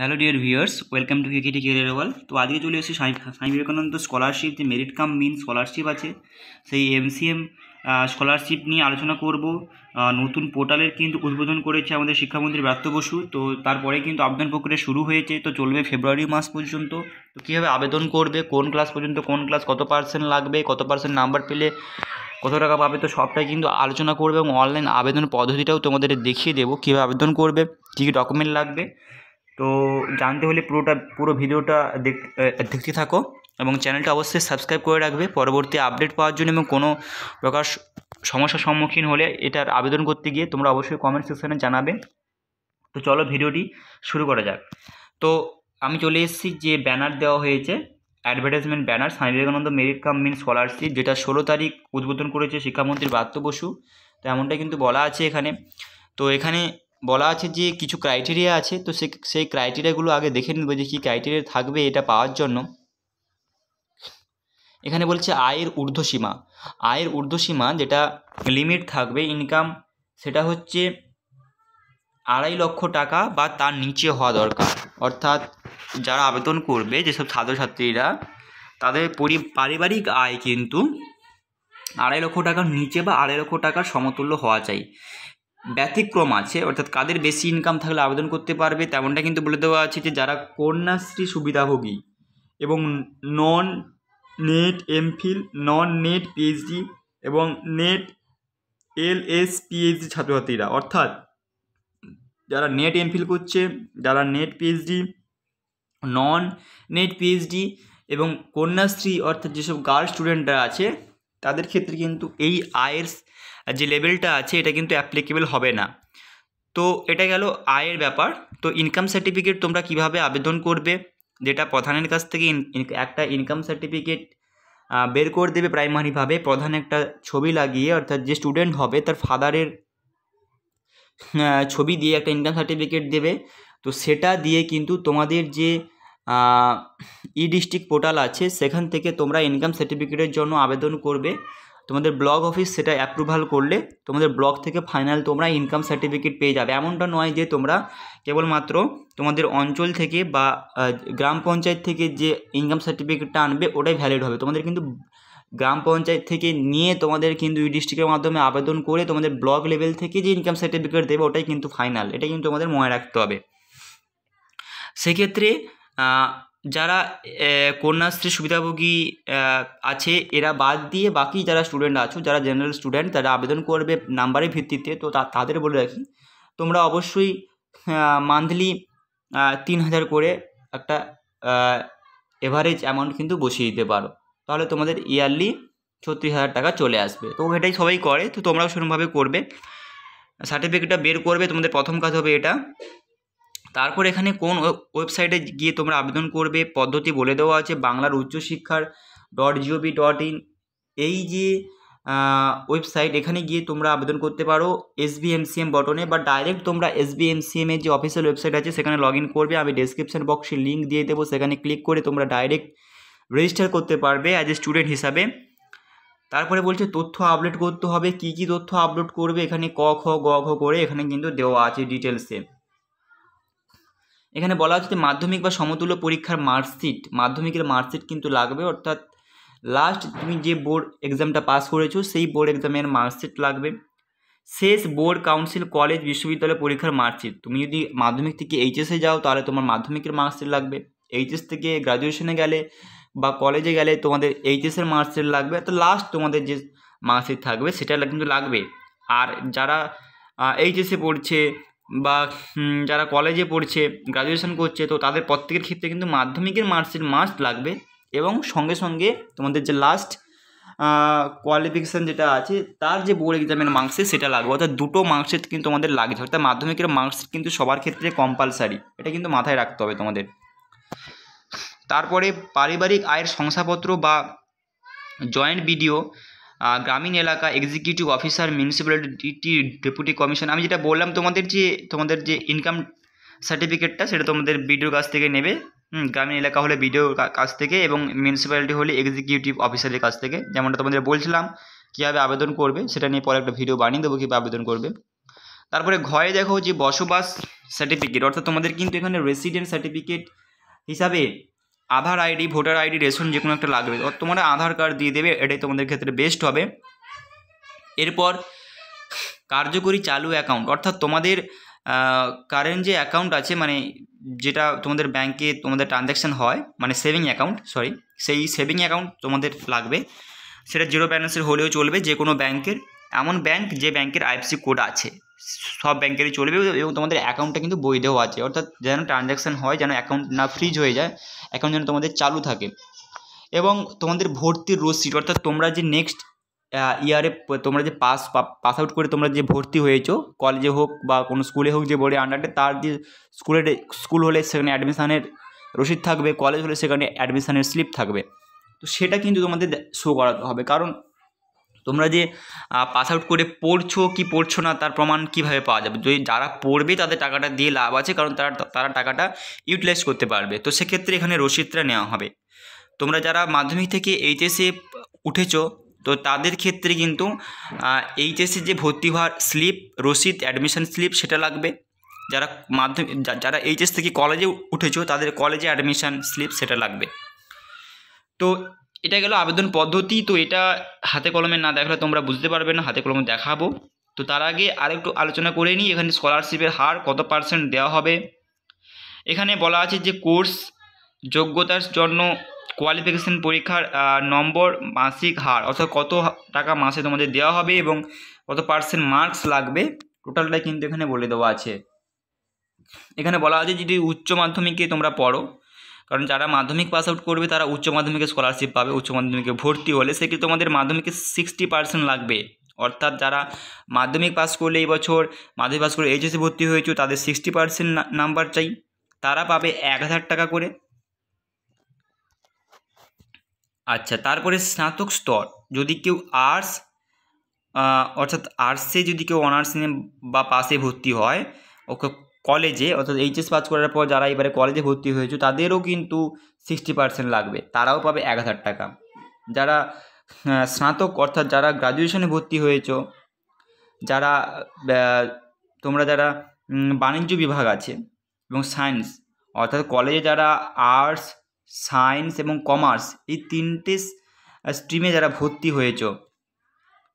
hello dear viewers welcome to KKT career wall তো আজকে চলে এসেছি স্বামী বিবেকানন্দ স্কলারশিপ যে মেরিট কাম মিন স্কলারশিপ আছে সেই এমসিএম স্কলারশিপ নিয়ে আলোচনা করব নতুন পোর্টালের কিন্তু উদ্বোধন করেছে আমাদের শিক্ষামন্ত্রী ব্রাত্য বসু তো তারপরে কিন্তু আবেদন প্রক্রিয়া শুরু হয়েছে তো চলবে ফেব্রুয়ারি মাস পর্যন্ত তো কীভাবে আবেদন করবে কোন ক্লাস পর্যন্ত কোন ক্লাস কত পার্সেন্ট লাগবে কত পার্সেন্ট নাম্বার পেলে কত টাকা পাবে তো সবটাই কিন্তু আলোচনা করবে এবং অনলাইন আবেদন পদ্ধতিটাও তোমাদের দেখিয়ে দেবো কীভাবে আবেদন করবে কী কী ডকুমেন্ট লাগবে তো জানতে হলে পুরোটা পুরো ভিডিওটা দেখতে থাকো এবং চ্যানেলটা অবশ্যই সাবস্ক্রাইব করে রাখবে পরবর্তী আপডেট পাওয়ার জন্য এবং কোনো প্রকার সমস্যার সম্মুখীন হলে এটার আবেদন করতে গিয়ে তোমরা অবশ্যই কমেন্ট সেকশানে জানাবে তো চলো ভিডিওটি শুরু করা যাক তো আমি চলে এসেছি যে ব্যানার দেওয়া হয়েছে advertisement banner Swami Vivekananda merit cum means scholarship যেটা ষোলো তারিখ উদ্বোধন করেছে শিক্ষামন্ত্রী বার্ত বসু তো এমনটাই কিন্তু বলা আছে এখানে তো এখানে বলা আছে যে কিছু ক্রাইটেরিয়া আছে তো সে সেই ক্রাইটেরিয়াগুলো আগে দেখে নেব যে কী ক্রাইটেরিয়া থাকবে এটা পাওয়ার জন্য এখানে বলছে আয়ের ঊর্ধ্বসীমা আয়ের ঊর্ধ্বসীমা যেটা লিমিট থাকবে ইনকাম সেটা হচ্ছে আড়াই লক্ষ টাকা বা তার নিচে হওয়া দরকার অর্থাৎ যারা আবেদন করবে যেসব ছাত্রছাত্রীরা তাদের পরি পারিবারিক আয় কিন্তু আড়াই লক্ষ টাকার নিচে বা আড়াই লক্ষ টাকার সমতুল্য হওয়া চাই ব্যতিক্রম আছে অর্থাৎ কাদের বেশি ইনকাম থাকলে আবেদন করতে পারবে তেমনটা কিন্তু বলে দেওয়া আছে যে যারা কন্যাশ্রী সুবিধাভোগী এবং non NET MPhil non NET PhD এবং নেট এল এস পিএইচডি ছাত্রছাত্রীরা অর্থাৎ যারা নেট এমফিল করছে যারা NET PhD non NET PhD এবং কন্যাশ্রী অর্থাৎ যেসব গার্ল স্টুডেন্টরা আছে তাদের ক্ষেত্রে কিন্তু এই আয়ের যে লেভেলটা আছে এটা কিন্তু অ্যাপ্লিকেবল হবে না তো এটা গেল আয়ের ব্যাপার তো ইনকাম সার্টিফিকেট তোমরা কিভাবে আবেদন করবে যেটা প্রধানের কাছ থেকে একটা ইনকাম সার্টিফিকেট বের করে দেবে প্রাইমারিভাবে প্রধান একটা ছবি লাগিয়ে অর্থাৎ যে স্টুডেন্ট হবে তার ফাদারের ছবি দিয়ে একটা ইনকাম সার্টিফিকেট দেবে তো সেটা দিয়ে কিন্তু তোমাদের যে ই ডিস্ট্রিক্ট পোর্টাল আছে সেখান থেকে তোমরা ইনকাম সার্টিফিকেটের জন্য আবেদন করবে তোমাদের ব্লক অফিস সেটা অ্যাপ্রুভাল করলে তোমাদের ব্লক থেকে ফাইনাল তোমরা ইনকাম সার্টিফিকেট পেয়ে যাবে এমনটা নয় যে তোমরা কেবলমাত্র তোমাদের অঞ্চল থেকে বা গ্রাম পঞ্চায়েত থেকে যে ইনকাম সার্টিফিকেটটা আনবে ওটাই ভ্যালিড হবে তোমাদের কিন্তু গ্রাম পঞ্চায়েত থেকে নিয়ে তোমাদের কিন্তু ই ডিস্ট্রিক্টের মাধ্যমে আবেদন করে তোমাদের ব্লক লেভেল থেকে যে ইনকাম সার্টিফিকেট দেবে ওটাই কিন্তু ফাইনাল এটা কিন্তু তোমাদের মনে রাখতে হবে সেক্ষেত্রে যারা কন্যাশ্রী সুবিধাভোগী আছে এরা বাদ দিয়ে বাকি যারা স্টুডেন্ট আছো যারা জেনারেল স্টুডেন্ট তারা আবেদন করবে নাম্বারের ভিত্তিতে তো তাদের বলে রাখি তোমরা অবশ্যই মান্থলি তিন হাজার করে একটা এভারেজ অ্যামাউন্ট কিন্তু বসিয়ে দিতে পারো তাহলে তোমাদের ইয়ারলি ছত্রিশ হাজার টাকা চলে আসবে তো এটাই সবাই করে তো তোমরাও সেরকমভাবে করবে সার্টিফিকেটটা বের করবে তোমাদের প্রথম কাজ হবে এটা তারপর এখানে কোন ওয়েবসাইটে গিয়ে তোমরা আবেদন করবে পদ্ধতি বলে দেওয়া আছে বাংলার উচ্চশিক্ষার ডট জিওভি ডট ইন এই যে ওয়েবসাইট এখানে গিয়ে তোমরা আবেদন করতে পারো এসবিএমসিএম বটনে বা ডাইরেক্ট তোমরা এসবিএমসিএম এর যে অফিসিয়াল ওয়েবসাইট আছে সেখানে লগ ইন করবে আমি ডেসক্রিপশন বক্সে লিঙ্ক দিয়ে দেবো সেখানে ক্লিক করে তোমরা ডাইরেক্ট রেজিস্টার করতে পারবে অ্যাজ এ স্টুডেন্ট হিসাবে তারপরে বলছে তথ্য আপলোড করতে হবে কি কি তথ্য আপলোড করবে এখানে ক খ গ ঘ করে এখানে কিন্তু দেওয়া আছে ডিটেলসে এখানে বলা হচ্ছে যে মাধ্যমিক বা সমতুল্য পরীক্ষার মার্কশিট মাধ্যমিকের মার্কশিট কিন্তু লাগবে অর্থাৎ লাস্ট তুমি যে বোর্ড এক্সামটা পাস করেছো সেই বোর্ড এক্সামের মার্কশিট লাগবে শেষ বোর্ড কাউন্সিল কলেজ বিশ্ববিদ্যালয় পরীক্ষার মার্কশিট তুমি যদি মাধ্যমিক থেকে এইচএসে যাও তাহলে তোমার মাধ্যমিকের মার্কশিট লাগবে এইচএস থেকে গ্রাজুয়েশনে গেলে বা কলেজে গেলে তোমাদের এইচএসের মার্কশিট লাগবে তো লাস্ট তোমাদের যে মার্কশিট থাকবে সেটা কিন্তু লাগবে আর যারা এইচএসে পড়ছে বা যারা কলেজে পড়ছে গ্রাজুয়েশন করছে তো তাদের প্রত্যেকের ক্ষেত্রে কিন্তু মাধ্যমিকের মার্কশিট মাস্ট লাগবে এবং সঙ্গে সঙ্গে তোমাদের যে লাস্ট কোয়ালিফিকেশান যেটা আছে তার যে বোর্ড এক্সামের মার্কশিট সেটা লাগবে অর্থাৎ দুটো মার্কশিট কিন্তু তোমাদের লাগছে অর্থাৎ মাধ্যমিকের মার্কশিট কিন্তু সবার ক্ষেত্রে কম্পালসারি এটা কিন্তু মাথায় রাখতে হবে তোমাদের তারপরে পারিবারিক আয়ের শংসাপত্র বা জয়েন্ট ভিডিও গ্রামীণ এলাকা executive officer municipality deputy commission আমি যেটা বললাম তোমাদের যে তোমাদের যে ইনকাম সার্টিফিকেটটা সেটা তোমাদের বিডিওর কাছ থেকে নেবে গ্রামীণ এলাকা হলে বিডিওর কাছ থেকে এবং মিউনিসিপ্যালিটি হলে এক্সিকিউটিভ অফিসারের কাছ থেকে যেমনটা তোমাদের বলছিলাম কীভাবে আবেদন করবে সেটা নিয়ে পরে একটা ভিডিও বানিয়ে দেবো কীভাবে আবেদন করবে তারপরে ঘরে দেখো যে বসবাস সার্টিফিকেট অর্থাৎ তোমাদের কিন্তু এখানে রেসিডেন্ট সার্টিফিকেট হিসাবে Aadhaar ID voter ID ration যে কোনো একটা লাগবে তোমরা আধার কার্ড দিয়ে দেবে এটাই তোমাদের ক্ষেত্রে বেস্ট হবে এরপর কার্যকরী চালু অ্যাকাউন্ট অর্থাৎ তোমাদের কারেন্ট যে অ্যাকাউন্ট আছে মানে যেটা তোমাদের ব্যাংকে তোমাদের ট্রানজ্যাকশান হয় মানে সেভিং অ্যাকাউন্ট সরি সেই সেভিং অ্যাকাউন্ট তোমাদের লাগবে সেটা জিরো ব্যালেন্সের হলেও চলবে যে কোনো ব্যাংকের এমন ব্যাংক যে ব্যাংকের আইএফসি কোড আছে সব ব্যাংকেরই চলবে এবং তোমাদের অ্যাকাউন্টটা কিন্তু বৈধও আছে অর্থাৎ যেন ট্রানজ্যাকশান হয় যেন অ্যাকাউন্ট না ফ্রিজ হয়ে যায় অ্যাকাউন্ট যেন তোমাদের চালু থাকে এবং তোমাদের ভর্তির রসিদ অর্থাৎ তোমরা যে নেক্সট ইয়ারে তোমরা যে পাস পাস আউট করে তোমরা যে ভর্তি হয়েছো কলেজে হোক বা কোনো স্কুলে হোক যে বোর্ডে আন্ডারে তার যে স্কুলের স্কুল হলে সেখানে অ্যাডমিশানের রসিদ থাকবে কলেজ হলে সেখানে অ্যাডমিশানের স্লিপ থাকবে তো সেটা কিন্তু তোমাদের শো করাতে হবে কারণ তোমরা যে পাস আউট করে পড়ছো কি পড়ছো না তার প্রমাণ কিভাবে পাওয়া যাবে যদি যারা পড়বে তাদের টাকাটা দিয়ে লাভ আছে কারণ তারা তারা টাকাটা ইউটিলাইজ করতে পারবে তো সেক্ষেত্রে এখানে রসিদটা নেওয়া হবে তোমরা যারা মাধ্যমিক থেকে এইচএসে উঠেছো তো তাদের ক্ষেত্রে কিন্তু এইচএসে যে ভর্তি হওয়ার স্লিপ রসিদ অ্যাডমিশন স্লিপ সেটা লাগবে যারা মাধ্যমিক যারা এইচএস থেকে কলেজে উঠেছো তাদের কলেজে অ্যাডমিশন স্লিপ সেটা লাগবে তো এটা গেল আবেদন পদ্ধতি তো এটা হাতে কলমে না দেখলে তোমরা বুঝতে পারবে না হাতে কলমে দেখাবো তো তার আগে আরেকটু আলোচনা করে নিই এখানে স্কলারশিপের হার কত পার্সেন্ট দেওয়া হবে এখানে বলা আছে যে কোর্স যোগ্যতার জন্য কোয়ালিফিকেশান পরীক্ষার নম্বর মাসিক হার অর্থাৎ কত টাকা মাসে তোমাদের দেওয়া হবে এবং কত পার্সেন্ট মার্কস লাগবে টোটালটা কিন্তু এখানে বলে দেওয়া আছে এখানে বলা আছে যদি উচ্চ মাধ্যমিকে তোমরা পড়ো কারণ যারা মাধ্যমিক পাস আউট করবে তারা উচ্চ মাধ্যমিকে স্কলারশিপ পাবে উচ্চ মাধ্যমিকে ভর্তি হলে সেক্ষেত্রে তোমাদের মাধ্যমিকে সিক্সটি পার্সেন্ট লাগবে অর্থাৎ যারা মাধ্যমিক পাস করলে এই বছর মাধ্যমিক পাস করে এইচএসি e ভর্তি হয়েছে তাদের সিক্সটি পার্সেন্ট নাম্বার চাই তারা পাবে এক হাজার টাকা করে আচ্ছা তারপরে স্নাতক স্তর যদি কেউ আর্টস অর্থাৎ আর্টসে যদি কেউ অনার্স নিয়ে বা পাসে ভর্তি হয় ওকে কলেজে অর্থাৎ এইচএস পাস করার পর যারা এবারে কলেজে ভর্তি হয়েছে তাদেরও কিন্তু সিক্সটি পার্সেন্ট লাগবে তারাও পাবে এক হাজার টাকা যারা স্নাতক অর্থাৎ যারা গ্রাজুয়েশনে ভর্তি হয়েছ যারা তোমরা যারা বাণিজ্য বিভাগ আছে এবং সায়েন্স অর্থাৎ কলেজে যারা আর্টস সায়েন্স এবং কমার্স এই তিনটে স্ট্রিমে যারা ভর্তি হয়েছ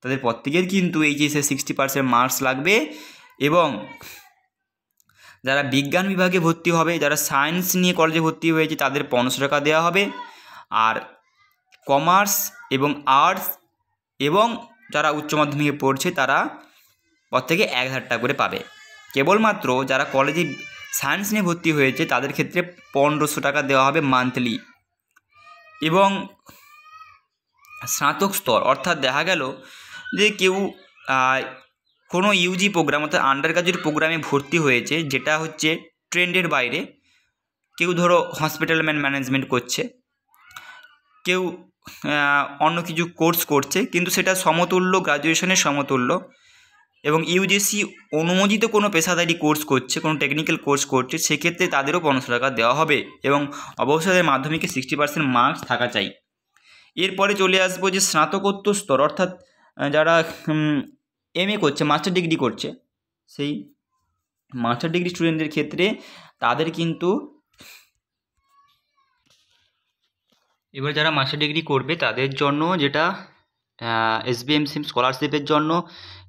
তাদের প্রত্যেকের কিন্তু এইচএসে সিক্সটি পার্সেন্ট মার্কস লাগবে এবং যারা বিজ্ঞান বিভাগে ভর্তি হবে যারা সায়েন্স নিয়ে কলেজে ভর্তি হয়েছে তাদের পনেরোশো টাকা দেওয়া হবে আর কমার্স এবং আর্টস এবং যারা উচ্চ মাধ্যমিকে পড়ছে তারা প্রত্যেকে এক হাজার টাকা করে পাবে কেবলমাত্র যারা কলেজে সায়েন্স নিয়ে ভর্তি হয়েছে তাদের ক্ষেত্রে পনেরোশো টাকা দেওয়া হবে মান্থলি এবং স্নাতক স্তর অর্থাৎ দেখা গেল যে কেউ কোনো ইউজি প্রোগ্রাম অর্থাৎ আন্ডার গ্রাজুয়েট প্রোগ্রামে ভর্তি হয়েছে যেটা হচ্ছে ট্রেন্ডের বাইরে কেউ ধরো হসপিটাল ম্যান ম্যানেজমেন্ট করছে কেউ অন্য কিছু কোর্স করছে কিন্তু সেটা সমতুল্য গ্রাজুয়েশনের সমতুল্য এবং ইউজিসি অনুমোদিত কোনো পেশাদারি কোর্স করছে কোনো টেকনিক্যাল কোর্স করছে সেক্ষেত্রে তাদেরও পনেরোশো টাকা দেওয়া হবে এবং অবসরের মাধ্যমিকে সিক্সটি পার্সেন্ট মার্কস থাকা চাই এরপরে চলে আসবো যে স্নাতকোত্তর স্তর অর্থাৎ যারা এম করছে মাস্টার ডিগ্রি করছে সেই মাস্টার ডিগ্রি স্টুডেন্টদের ক্ষেত্রে তাদের কিন্তু এবার যারা মাস্টার ডিগ্রি করবে তাদের জন্য যেটা এস বি এম সিম স্কলারশিপের জন্য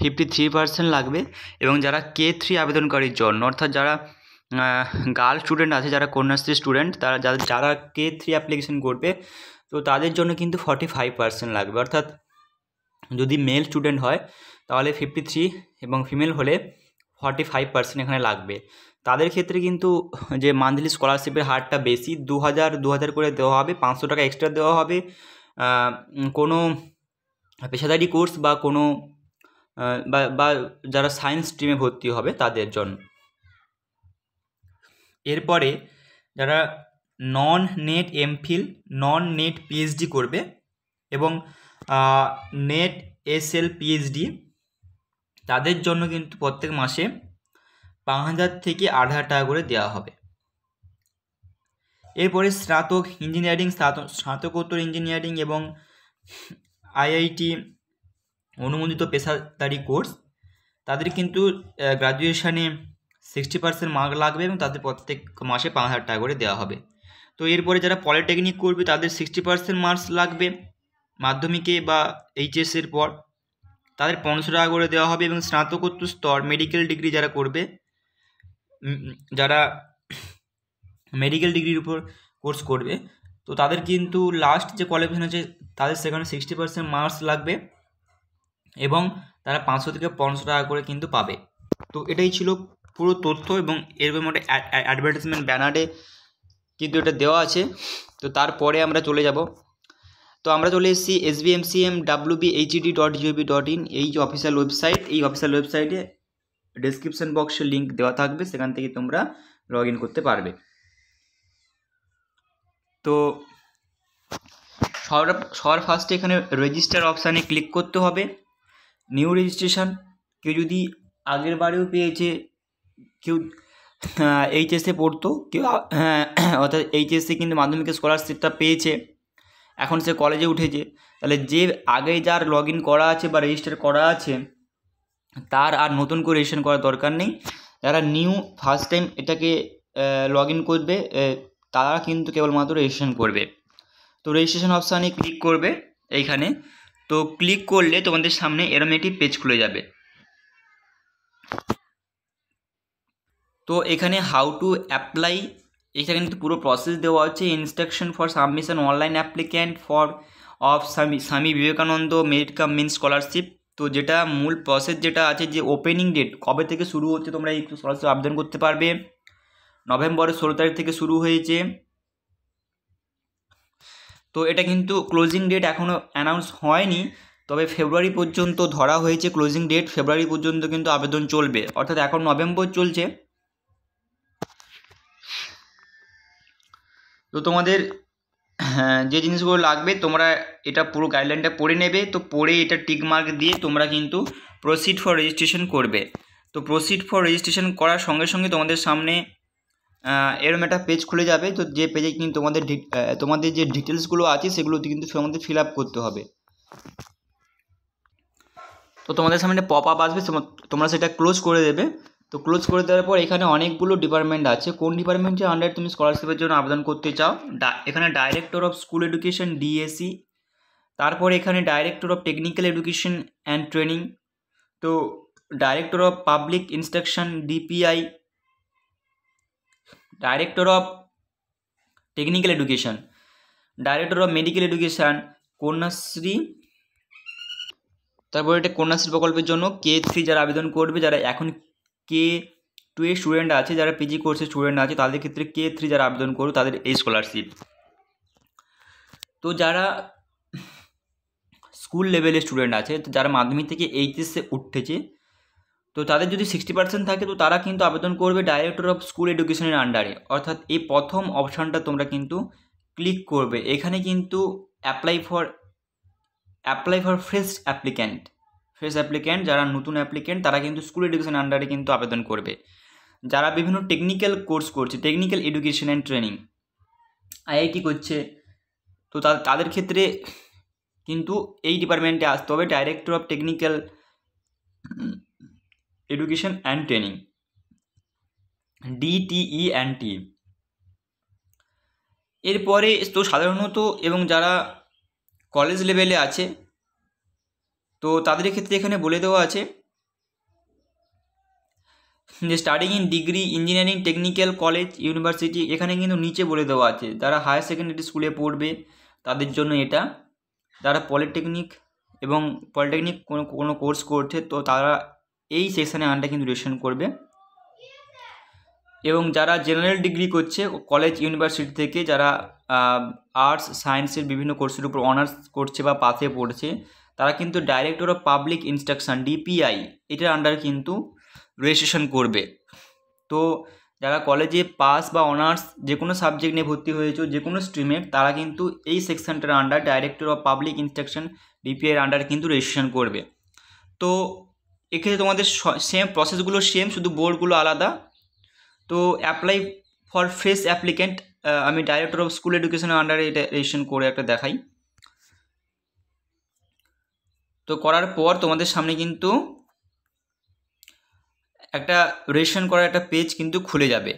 ফিফটি থ্রি পার্সেন্ট লাগবে এবং যারা কে থ্রি আবেদনকারীর জন্য অর্থাৎ যারা গার্ল স্টুডেন্ট আছে যারা কন্যাশ্রী স্টুডেন্ট তারা যারা কে থ্রি অ্যাপ্লিকেশন করবে তো তাদের জন্য কিন্তু ফর্টি ফাইভ পার্সেন্ট লাগবে অর্থাৎ যদি মেল স্টুডেন্ট হয় তাহলে ফিফটি থ্রি এবং ফিমেল হলে ফর্টি ফাইভ পার্সেন্ট এখানে লাগবে তাদের ক্ষেত্রে কিন্তু যে মান্থলি স্কলারশিপের হারটা বেশি দু হাজার দু হাজার করে দেওয়া হবে পাঁচশো টাকা এক্সট্রা দেওয়া হবে কোনো পেশাদারি কোর্স বা কোনো বা যারা সায়েন্স স্ট্রিমে ভর্তি হবে তাদের জন্য এরপরে যারা non NET MPhil non NET PhD করবে এবং নেট এস এল পিএইচডি তাদের জন্য কিন্তু প্রত্যেক মাসে পাঁচ হাজার থেকে আট হাজার টাকা করে দেওয়া হবে এরপরে স্নাতক ইঞ্জিনিয়ারিং স্নাতকোত্তর ইঞ্জিনিয়ারিং এবং আইআইটি অনুমোদিত পেশাদারি কোর্স তাদের কিন্তু গ্রাজুয়েশানে সিক্সটি পার্সেন্ট মার্ক লাগবে এবং তাদের প্রত্যেক মাসে পাঁচ হাজার টাকা করে দেওয়া হবে তো এরপরে যারা পলিটেকনিক করবে তাদের সিক্সটি পার্সেন্ট মার্কস লাগবে মাধ্যমিকে বা এইচএসের পর তাদের পনেরোশো টাকা করে দেওয়া হবে এবং স্নাতকোত্তর স্তর মেডিকেল ডিগ্রি যারা করবে যারা মেডিকেল ডিগ্রির উপর কোর্স করবে তো তাদের কিন্তু লাস্ট যে কোয়ালিফিকেশন আছে তাদের সেখানে সিক্সটি পার্সেন্ট মার্কস লাগবে এবং তারা পাঁচশো থেকে পনেরোশো টাকা করে কিন্তু পাবে তো এটাই ছিল পুরো তথ্য এবং এরকম একটা অ্যাডভার্টাইজমেন্ট ব্যানারে কিন্তু এটা দেওয়া আছে তো তারপরে আমরা চলে যাব তো আমরা চলে এসেছি S B M C M W B D dot জিওবি ডট ইন এই যে অফিসিয়াল ওয়েবসাইট এই অফিসিয়াল ওয়েবসাইটে ডেসক্রিপশন বক্সে লিঙ্ক দেওয়া থাকবে সেখান থেকে তোমরা লগ করতে পারবে তো সবার সবার ফার্স্টে এখানে রেজিস্টার অপশানে ক্লিক করতে হবে নিউ রেজিস্ট্রেশন কেউ যদি আগের বারেও পেয়েছে কেউ হ্যাঁ, এইচএসে পড়তো কেউ হ্যাঁ, অর্থাৎ এইচএসে কিন্তু মাধ্যমিক স্কলারশিপটা পেয়েছে এখন সে কলেজে উঠেছে তাহলে যে আগে যার লগ করা আছে বা রেজিস্টার করা আছে তার আর নতুন করে রেজিস্ট্রেশন করার দরকার নেই যারা নিউ ফার্স্ট টাইম এটাকে লগ করবে তারা কিন্তু কেবলমাত্র রেজিস্ট্রেশন করবে তো রেজিস্ট্রেশন অপশানে ক্লিক করবে এইখানে তো ক্লিক করলে তোমাদের সামনে এরম একটি পেজ খুলে যাবে তো এখানে হাউ টু অ্যাপ্লাই এখানে কিন্তু পুরো প্রসেস দেওয়া হচ্ছে instruction for submission online applicant for of Swami Swami Vivekananda merit cum means scholarship তো যেটা মূল প্রসেস যেটা আছে যে ওপেনিং ডেট কবে থেকে শুরু হচ্ছে তোমরা এই স্কলারশিপ আবেদন করতে পারবে নভেম্বরের ষোলো তারিখ থেকে শুরু হয়েছে তো এটা কিন্তু ক্লোজিং ডেট এখনও অ্যানাউন্স হয়নি তবে ফেব্রুয়ারি পর্যন্ত ধরা হয়েছে ক্লোজিং ডেট ফেব্রুয়ারি পর্যন্ত কিন্তু আবেদন চলবে অর্থাৎ এখন নভেম্বর চলছে তো তোমাদের হ্যাঁ, যে জিনিসগুলো লাগবে তোমরা এটা পুরো গাইডলাইনটা পড়ে নেবে তো পড়ে এটা টিক মার্ক দিয়ে তোমরা কিন্তু প্রসিড ফর রেজিস্ট্রেশন করবে তো প্রসিড ফর রেজিস্ট্রেশন করার সঙ্গে সঙ্গে তোমাদের সামনে এরম একটা পেজ খুলে যাবে তো যে পেজে কিন্তু তোমাদের তোমাদের যে ডিটেলসগুলো আছে সেগুলো কিন্তু তোমাদের ফিল আপ করতে হবে তো তোমাদের সামনে পপ আপ আসবে তোমরা সেটা ক্লোজ করে দেবে তো ক্লোজ করে দেওয়ার পর এখানে অনেকগুলো ডিপার্টমেন্ট আছে কোন ডিপার্টমেন্টের আন্ডারে তুমি স্কলারশিপের জন্য আবেদন করতে চাও এখানে director of school education DAC তারপর এখানে director of technical education and training তো director of public instruction DPI director of technical education director of medical education Kanyashree তারপর এটা কন্যাশ্রী প্রকল্পের জন্য কে থ্রি যারা আবেদন করবে যারা এখন কে টু এ স্টুডেন্ট আছে যারা পিজি কোর্সের স্টুডেন্ট আছে তাদের ক্ষেত্রে কে থ্রি যারা আবেদন করো তাদের এই স্কলারশিপ তো যারা স্কুল লেভেলের স্টুডেন্ট আছে তো যারা মাধ্যমিক থেকে এইচএসে উঠেছে তো তাদের যদি সিক্সটি পার্সেন্ট থাকে তো তারা কিন্তু আবেদন করবে ডাইরেক্টর অফ স্কুল এডুকেশনের আন্ডারে অর্থাৎ এই প্রথম অপশানটা তোমরা কিন্তু ক্লিক করবে এখানে কিন্তু apply for apply for fresh applicant fresh applicant যারা নতুন অ্যাপ্লিক্যান্ট তারা কিন্তু স্কুল এডুকেশন আন্ডারে কিন্তু আবেদন করবে যারা বিভিন্ন টেকনিক্যাল কোর্স করছে technical education and training IIT করছে তো তাদের ক্ষেত্রে কিন্তু এই ডিপার্টমেন্টে আসতে হবে director of technical education and training DTE and T এরপরে তো সাধারণত এবং যারা কলেজ লেভেলে আছে তো তাদের ক্ষেত্রে এখানে বলে দেওয়া আছে যে studying in degree engineering technical college university এখানে কিন্তু নিচে বলে দেওয়া আছে যারা হায়ার সেকেন্ডারি স্কুলে পড়বে তাদের জন্য এটা তারা পলিটেকনিক এবং পলিটেকনিক কোনো কোনো কোর্স করছে তো তারা এই সেকশানে আনটা কিন্তু রেশন করবে এবং যারা জেনারেল ডিগ্রি করছে কলেজ ইউনিভার্সিটি থেকে যারা আর্টস সায়েন্সের বিভিন্ন কোর্সের উপর অনার্স করছে বা পাশে পড়ছে তারা কিন্তু director of public instruction DPI এটার আন্ডার কিন্তু রেজিস্ট্রেশন করবে তো যারা কলেজে পাস বা অনার্স যে কোনো সাবজেক্ট নিয়ে ভর্তি হয়েছো যে কোনো স্ট্রিমের তারা কিন্তু এই সেকশনটার under director of public instruction ডিপিআইয়ের আন্ডার কিন্তু রেজিস্ট্রেশন করবে তো এক্ষেত্রে তোমাদের সেম প্রসেসগুলো সেম শুধু বোর্ডগুলো আলাদা তো অ্যাপ্লাই ফর ফ্রেশ অ্যাপ্লিক্যান্ট আমি ডাইরেক্টর অফ স্কুল এডুকেশনের আন্ডারে এটা রেজিস্ট্রেশন করে একটা দেখাই তো করার পর তোমাদের সামনে কিন্তু একটা রেশন করার একটা পেজ কিন্তু খুলে যাবে